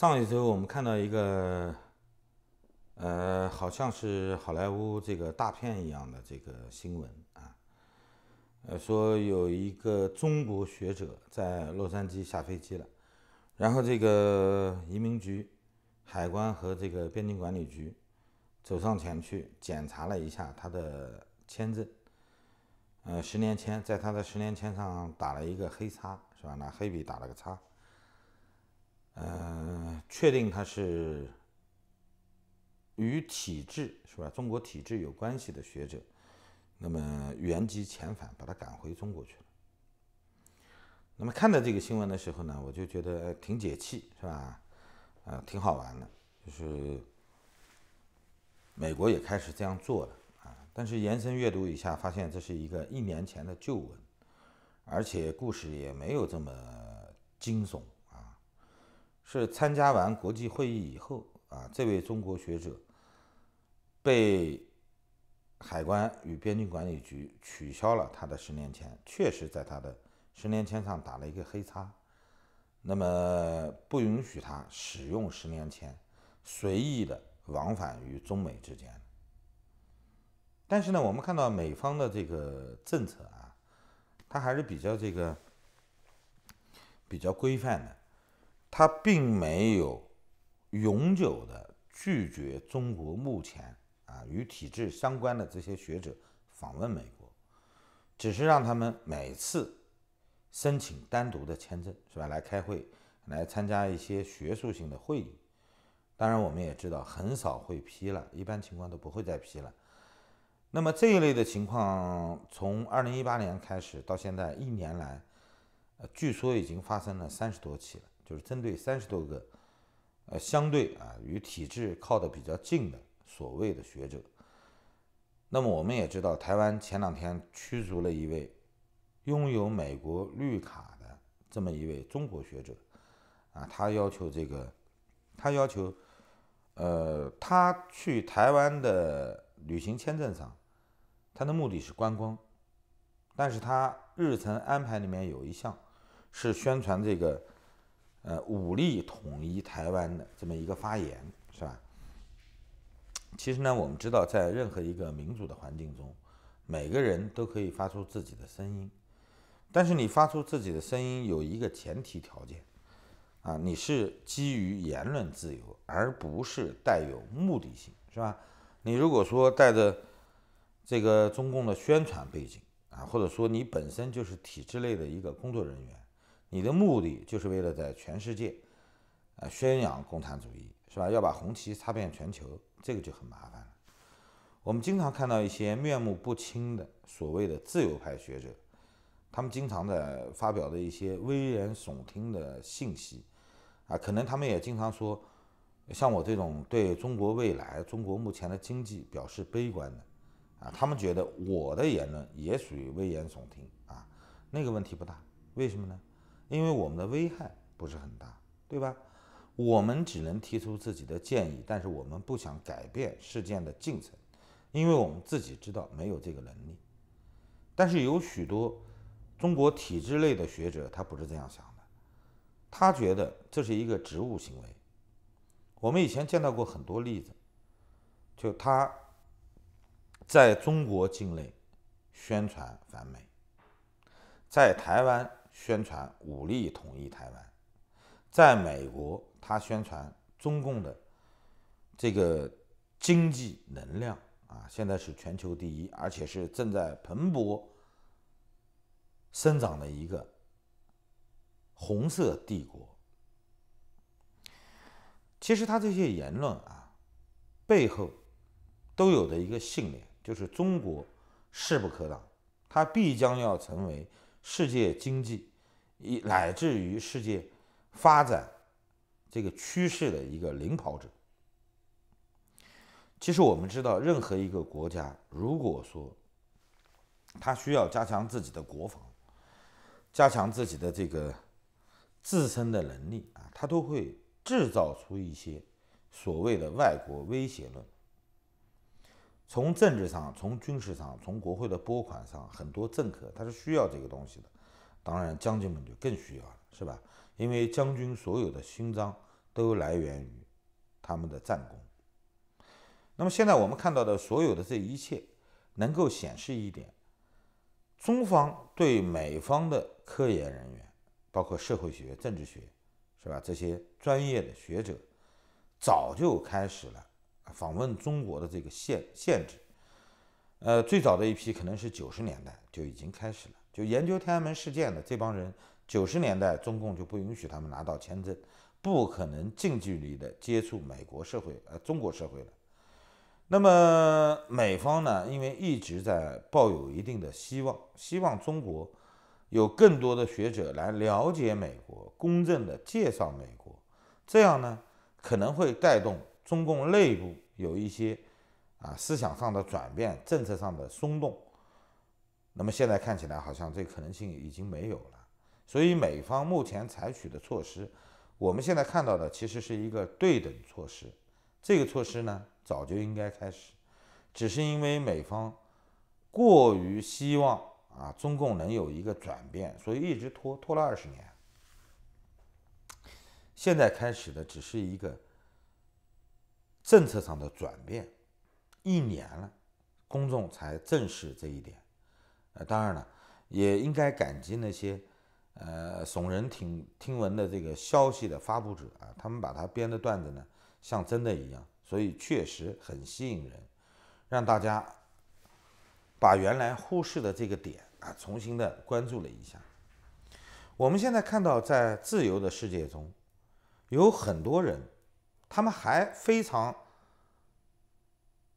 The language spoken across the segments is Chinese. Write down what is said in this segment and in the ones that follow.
上一周，我们看到一个，呃，好像是好莱坞这个大片一样的这个新闻啊，呃，说有一个中国学者在洛杉矶下飞机了，然后这个移民局、海关和这个边境管理局走上前去检查了一下他的签证，呃，十年签，在他的十年签上打了一个黑叉，是吧？拿黑笔打了个叉。呃，确定他是与体制是吧？中国体制有关系的学者，那么原籍遣返，把他赶回中国去了。那么看到这个新闻的时候呢，我就觉得挺解气，是吧？呃，挺好玩的，就是美国也开始这样做了啊。但是延伸阅读一下，发现这是一个一年前的旧闻，而且故事也没有这么惊悚。是参加完国际会议以后啊，这位中国学者被海关与边境管理局取消了他的十年签，确实在他的十年签上打了一个黑叉，那么不允许他使用十年签，随意的往返于中美之间。但是呢，我们看到美方的这个政策啊，它还是比较这个比较规范的。他并没有永久的拒绝中国目前啊与体制相关的这些学者访问美国，只是让他们每次申请单独的签证，是吧？来开会，来参加一些学术性的会议。当然，我们也知道很少会批了，一般情况都不会再批了。那么这一类的情况，从二零一八年开始到现在一年来，呃，据说已经发生了三十多起了。就是针对三十多个，呃，相对啊与体制靠得比较近的所谓的学者。那么我们也知道，台湾前两天驱逐了一位拥有美国绿卡的这么一位中国学者。啊，他要求这个，他要求，呃，他去台湾的旅行签证上，他的目的是观光，但是他日程安排里面有一项是宣传这个。呃，武力统一台湾的这么一个发言，是吧？其实呢，我们知道，在任何一个民主的环境中，每个人都可以发出自己的声音。但是你发出自己的声音，有一个前提条件，啊，你是基于言论自由，而不是带有目的性，是吧？你如果说带着这个中共的宣传背景啊，或者说你本身就是体制内的一个工作人员。你的目的就是为了在全世界，呃，宣扬共产主义，是吧？要把红旗插遍全球，这个就很麻烦了。我们经常看到一些面目不清的所谓的自由派学者，他们经常在发表的一些危言耸听的信息，啊，可能他们也经常说，像我这种对中国未来、中国目前的经济表示悲观的，啊，他们觉得我的言论也属于危言耸听啊，那个问题不大。为什么呢？因为我们的危害不是很大，对吧？我们只能提出自己的建议，但是我们不想改变事件的进程，因为我们自己知道没有这个能力。但是有许多中国体制内的学者，他不是这样想的，他觉得这是一个职务行为。我们以前见到过很多例子，就他在中国境内宣传反美，在台湾。宣传武力统一台湾，在美国，他宣传中共的这个经济能量啊，现在是全球第一，而且是正在蓬勃生长的一个红色帝国。其实他这些言论啊，背后都有的一个信念，就是中国势不可挡，它必将要成为世界经济。以乃至于世界发展这个趋势的一个领跑者。其实我们知道，任何一个国家，如果说它需要加强自己的国防，加强自己的这个自身的能力啊，它都会制造出一些所谓的外国威胁论。从政治上、从军事上、从国会的拨款上，很多政客他是需要这个东西的。当然，将军们就更需要了，是吧？因为将军所有的勋章都来源于他们的战功。那么现在我们看到的所有的这一切，能够显示一点，中方对美方的科研人员，包括社会学、政治学，是吧？这些专业的学者，早就开始了访问中国的这个限限制。呃，最早的一批可能是九十年代就已经开始了。就研究天安门事件的这帮人，九十年代中共就不允许他们拿到签证，不可能近距离的接触美国社会，呃，中国社会的。那么美方呢，因为一直在抱有一定的希望，希望中国有更多的学者来了解美国，公正的介绍美国，这样呢，可能会带动中共内部有一些啊思想上的转变，政策上的松动。那么现在看起来好像这可能性已经没有了，所以美方目前采取的措施，我们现在看到的其实是一个对等措施。这个措施呢，早就应该开始，只是因为美方过于希望啊中共能有一个转变，所以一直拖，拖了二十年。现在开始的只是一个政策上的转变，一年了，公众才正视这一点。呃，当然了，也应该感激那些，呃，耸人听听闻的这个消息的发布者啊，他们把他编的段子呢，像真的一样，所以确实很吸引人，让大家把原来忽视的这个点啊，重新的关注了一下。我们现在看到，在自由的世界中，有很多人，他们还非常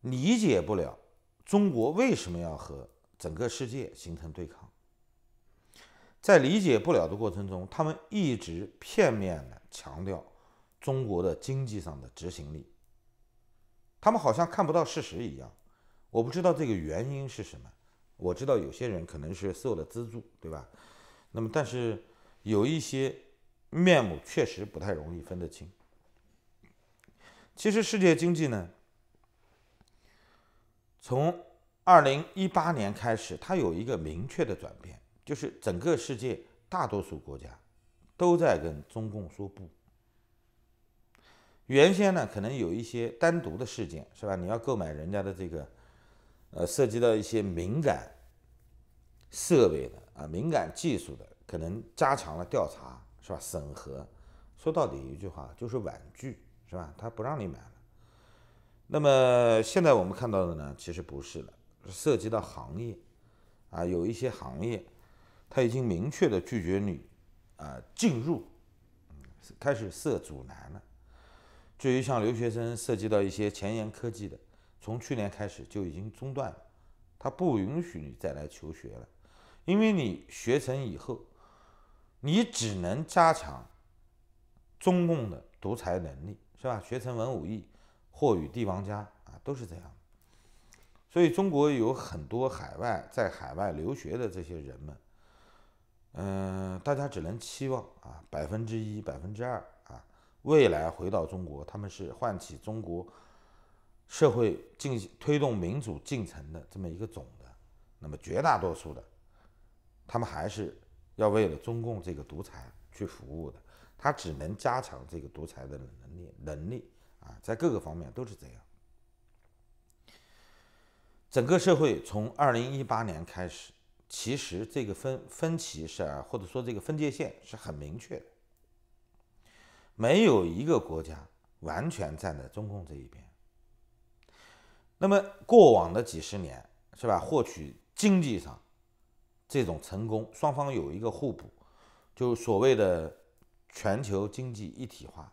理解不了中国为什么要和。整个世界形成对抗，在理解不了的过程中，他们一直片面的强调中国的经济上的执行力。他们好像看不到事实一样。我不知道这个原因是什么。我知道有些人可能是受了资助，对吧？那么，但是有一些面目确实不太容易分得清。其实世界经济呢，从二零一八年开始，它有一个明确的转变，就是整个世界大多数国家都在跟中共说不。原先呢，可能有一些单独的事件，是吧？你要购买人家的这个，呃，涉及到一些敏感设备的啊，敏感技术的，可能加强了调查，是吧？审核，说到底一句话就是婉拒，是吧？他不让你买了。那么现在我们看到的呢，其实不是了。涉及到行业，啊，有一些行业，他已经明确的拒绝你，啊，进入，开始设阻拦了。至于像留学生，涉及到一些前沿科技的，从去年开始就已经中断了，他不允许你再来求学了，因为你学成以后，你只能加强中共的独裁能力，是吧？学成文武艺，或与帝王家，啊，都是这样。所以，中国有很多海外在海外留学的这些人们，嗯，大家只能期望啊，百分之一、百分之二啊，未来回到中国，他们是唤起中国社会进、推动民主进程的这么一个总的。那么，绝大多数的，他们还是要为了中共这个独裁去服务的，他只能加强这个独裁的能力、能力啊，在各个方面都是这样。整个社会从二零一八年开始，其实这个分分歧是，或者说这个分界线是很明确的，没有一个国家完全站在中共这一边。那么过往的几十年，是吧？获取经济上这种成功，双方有一个互补，就所谓的全球经济一体化，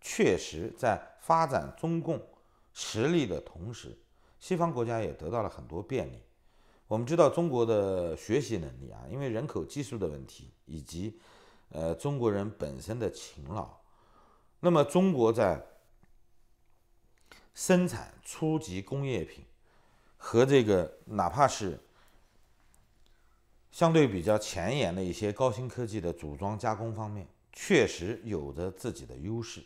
确实在发展中共实力的同时。西方国家也得到了很多便利。我们知道中国的学习能力啊，因为人口基数的问题，以及呃中国人本身的勤劳，那么中国在生产初级工业品和这个哪怕是相对比较前沿的一些高新科技的组装加工方面，确实有着自己的优势。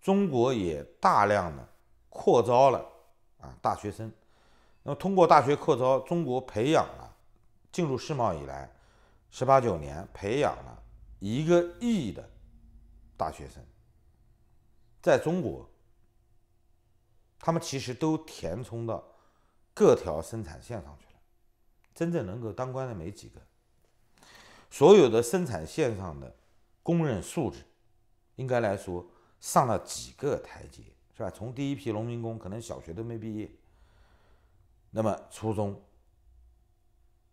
中国也大量的扩招了。啊，大学生。那么，通过大学扩招，中国培养了进入世贸以来十八九年培养了一个亿的大学生。在中国，他们其实都填充到各条生产线上去了，真正能够当官的没几个。所有的生产线上的工人素质，应该来说上了几个台阶。是吧？从第一批农民工可能小学都没毕业，那么初中、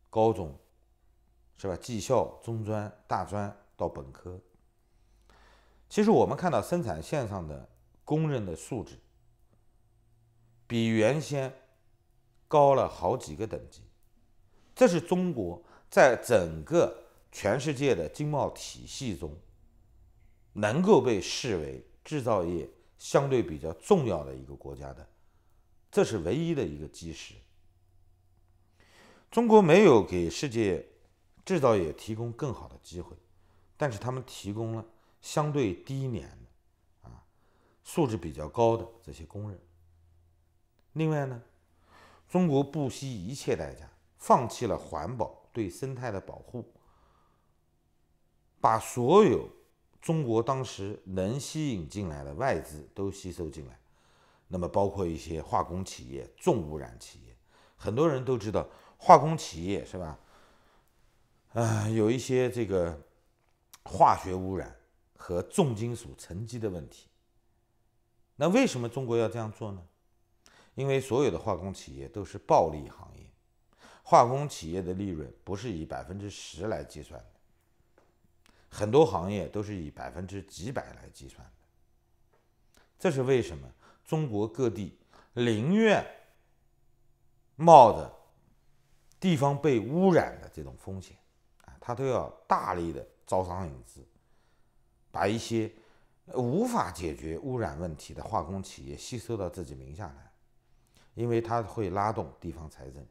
高中，是吧？技校、中专、大专到本科，其实我们看到生产线上的工人的素质比原先高了好几个等级，这是中国在整个全世界的经贸体系中能够被视为制造业。相对比较重要的一个国家的，这是唯一的一个基石。中国没有给世界制造业提供更好的机会，但是他们提供了相对低廉的啊素质比较高的这些工人。另外呢，中国不惜一切代价放弃了环保对生态的保护，把所有。中国当时能吸引进来的外资都吸收进来，那么包括一些化工企业、重污染企业，很多人都知道化工企业是吧？呃，有一些这个化学污染和重金属沉积的问题。那为什么中国要这样做呢？因为所有的化工企业都是暴利行业，化工企业的利润不是以百分之十来计算的。很多行业都是以百分之几百来计算的，这是为什么？中国各地宁愿冒着地方被污染的这种风险啊，它都要大力的招商引资，把一些无法解决污染问题的化工企业吸收到自己名下来，因为它会拉动地方财政，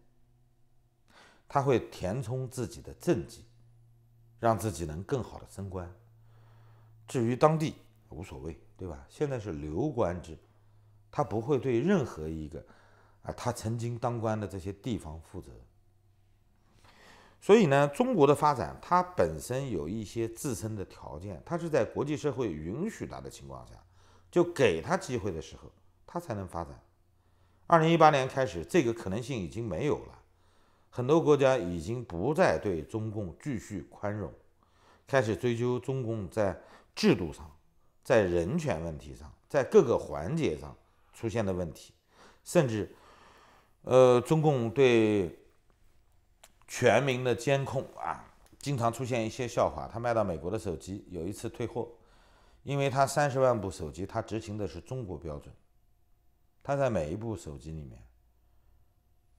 它会填充自己的政绩。让自己能更好的升官，至于当地无所谓，对吧？现在是流官制，他不会对任何一个啊他曾经当官的这些地方负责。所以呢，中国的发展它本身有一些自身的条件，它是在国际社会允许它的情况下，就给他机会的时候，他才能发展。二零一八年开始，这个可能性已经没有了。很多国家已经不再对中共继续宽容，开始追究中共在制度上、在人权问题上、在各个环节上出现的问题，甚至，呃，中共对全民的监控啊，经常出现一些笑话。他卖到美国的手机有一次退货，因为他三十万部手机，他执行的是中国标准，他在每一部手机里面。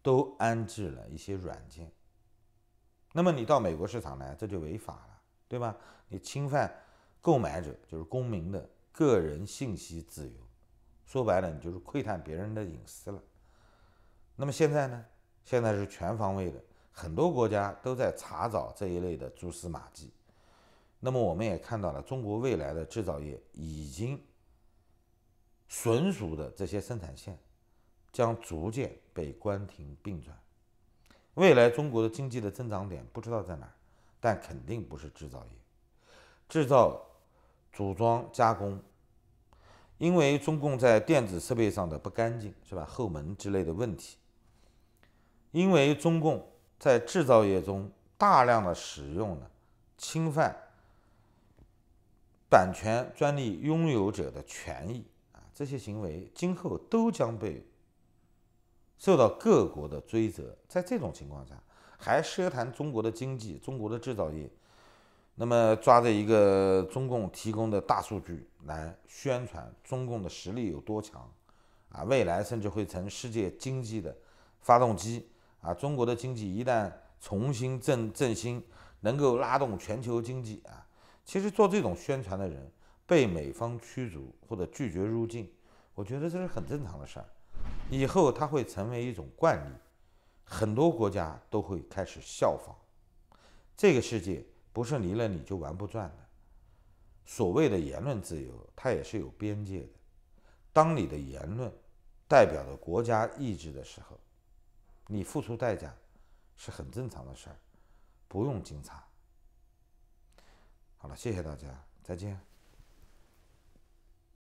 都安置了一些软件，那么你到美国市场来，这就违法了，对吧？你侵犯购买者，就是公民的个人信息自由。说白了，你就是窥探别人的隐私了。那么现在呢？现在是全方位的，很多国家都在查找这一类的蛛丝马迹。那么我们也看到了，中国未来的制造业已经纯熟的这些生产线，将逐渐。被关停并转。未来中国的经济的增长点不知道在哪儿，但肯定不是制造业、制造、组装、加工，因为中共在电子设备上的不干净，是吧？后门之类的问题，因为中共在制造业中大量的使用了侵犯版权、专利拥有者的权益啊，这些行为今后都将被。受到各国的追责，在这种情况下，还奢谈中国的经济、中国的制造业，那么抓着一个中共提供的大数据来宣传中共的实力有多强，啊，未来甚至会成世界经济的发动机啊！中国的经济一旦重新振振兴，能够拉动全球经济啊！其实做这种宣传的人被美方驱逐或者拒绝入境，我觉得这是很正常的事儿。以后它会成为一种惯例，很多国家都会开始效仿。这个世界不是离了你就玩不转的。所谓的言论自由，它也是有边界的。当你的言论代表的国家意志的时候，你付出代价是很正常的事儿，不用惊诧。好了，谢谢大家，再见。